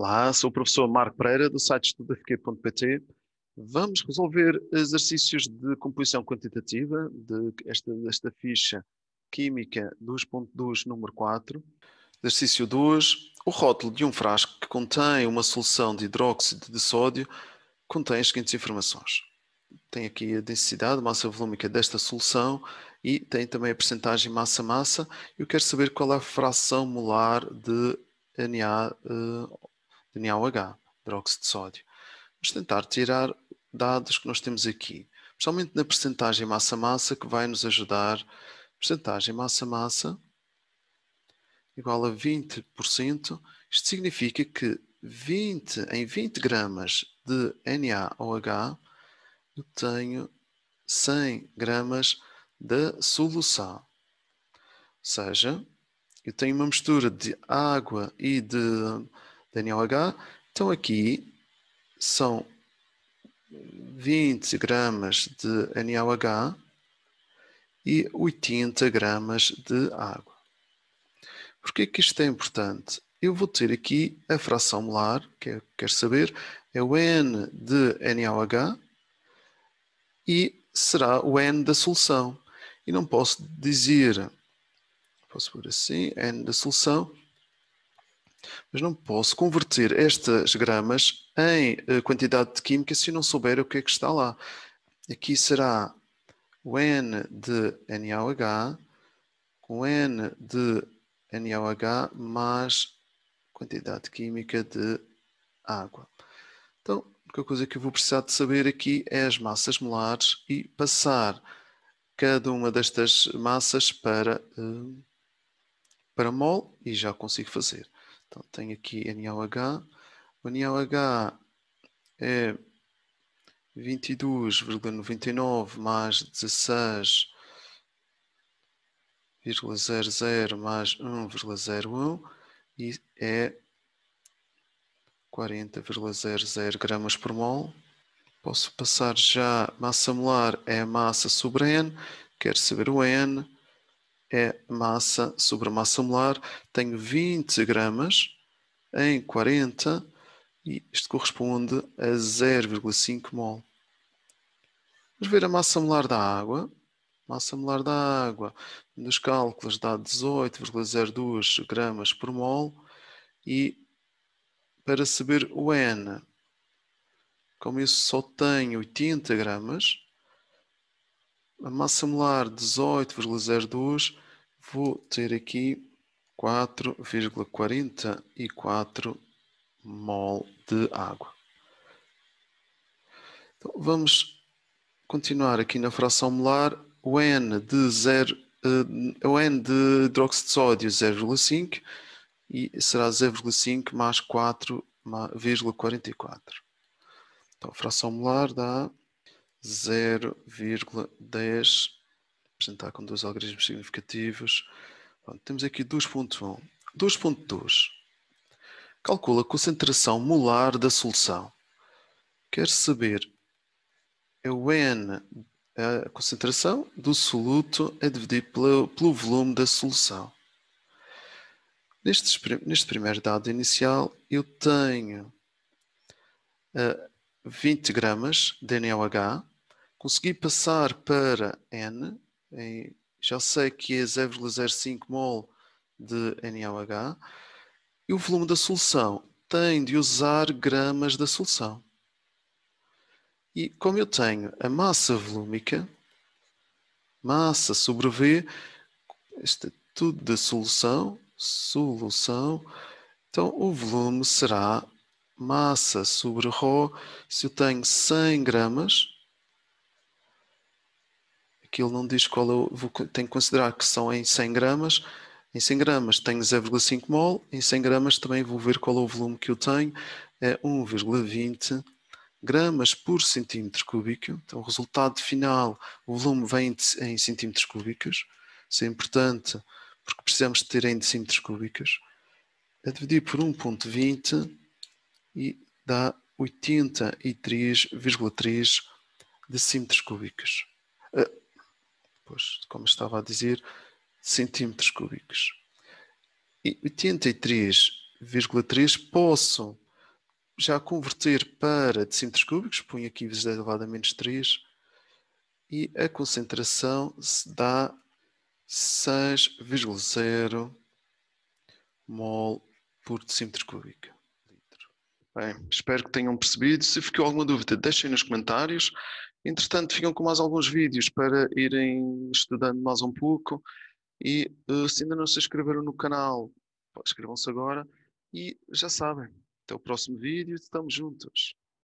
Olá, sou o professor Marco Pereira, do site estudafq.pt. Vamos resolver exercícios de composição quantitativa de esta, desta ficha química 2.2, número 4. Exercício 2. O rótulo de um frasco que contém uma solução de hidróxido de sódio contém as seguintes informações. Tem aqui a densidade, massa volúmica desta solução e tem também a percentagem massa-massa. Eu quero saber qual é a fração molar de Na uh, eh, linear H, hidróxido de sódio. Vamos tentar tirar dados que nós temos aqui, principalmente na percentagem massa-massa, que vai nos ajudar. Percentagem massa-massa igual a 20%. Isto significa que 20, em 20 gramas de NaOH eu tenho 100 gramas da solução. Ou seja, eu tenho uma mistura de água e de Daniel H. Então aqui são 20 gramas de H e 80 gramas de água. Por é que isto é importante? Eu vou ter aqui a fração molar, que é eu quero saber, é o N de NaOH e será o N da solução. E não posso dizer, posso pôr assim, N da solução, mas não posso converter estas gramas em eh, quantidade de química se eu não souber o que é que está lá. Aqui será o N de NaOH com N de NaOH mais quantidade química de água. Então, a única coisa que eu vou precisar de saber aqui é as massas molares e passar cada uma destas massas para, eh, para mol e já consigo fazer. Então, tenho aqui H. O H é 22,99 mais 16,00 mais 1,01 e é 40,00 gramas por mol. Posso passar já massa molar é massa sobre N, quero saber o N, é massa sobre massa molar. Tenho 20 gramas em 40 e isto corresponde a 0,5 mol. Vamos ver a massa molar da água. Massa molar da água nos cálculos dá 18,02 gramas por mol e para saber o N, como eu só tenho 80 gramas, a massa molar 18,02, vou ter aqui 4,44 mol de água. Então, vamos continuar aqui na fração molar. O N de, 0, uh, eh, o N de hidróxido de sódio 0,5 e será 0,5 mais 4,44. Então, a fração molar dá 0,10. Apresentar com dois algarismos significativos. temos aqui 2,1. 2,2. Calcula a concentração molar da solução. Quer saber é o N, a concentração do soluto a é dividir pelo, pelo volume da solução. Neste, neste primeiro dado inicial, eu tenho uh, eh, 20 gramas de NaOH consegui passar para N, já sei que é 0,05 mol de NaOH, e o volume da solução tem de usar gramas da solução. E como eu tenho a massa volúmica, massa sobre V, isto é tudo da solução, solução, então o volume será massa sobre Rho, se eu tenho 100 gramas, que ele não diz qual eu é vou, tenho que considerar que são em 100 gramas. Em 100 gramas tenho 0,5 mol, em 100 gramas também vou ver qual é o volume que eu tenho, é 1,20 gramas por centímetro cúbico. Então, o resultado final, o volume vem em centímetros cúbicos. Isso é importante porque precisamos ter em decímetros cúbicos. A é dividir por 1,20 e dá 83,3 decímetros cúbicos. Eh, pois, como estava a dizer, centímetros cúbicos. E 83,3 posso já converter para decímetros cúbicos, ponho aqui vezes 10 elevado a menos 3, e a concentração se dá 6,0 mol por decímetro cúbico. Bem, espero que tenham percebido. Se ficou alguma dúvida, deixem nos comentários. Entretanto, ficam com mais alguns vídeos para irem estudando mais um pouco. E eh, se ainda não se inscreveram no canal, inscrevam-se agora. E já sabem, até o próximo vídeo, estamos juntos.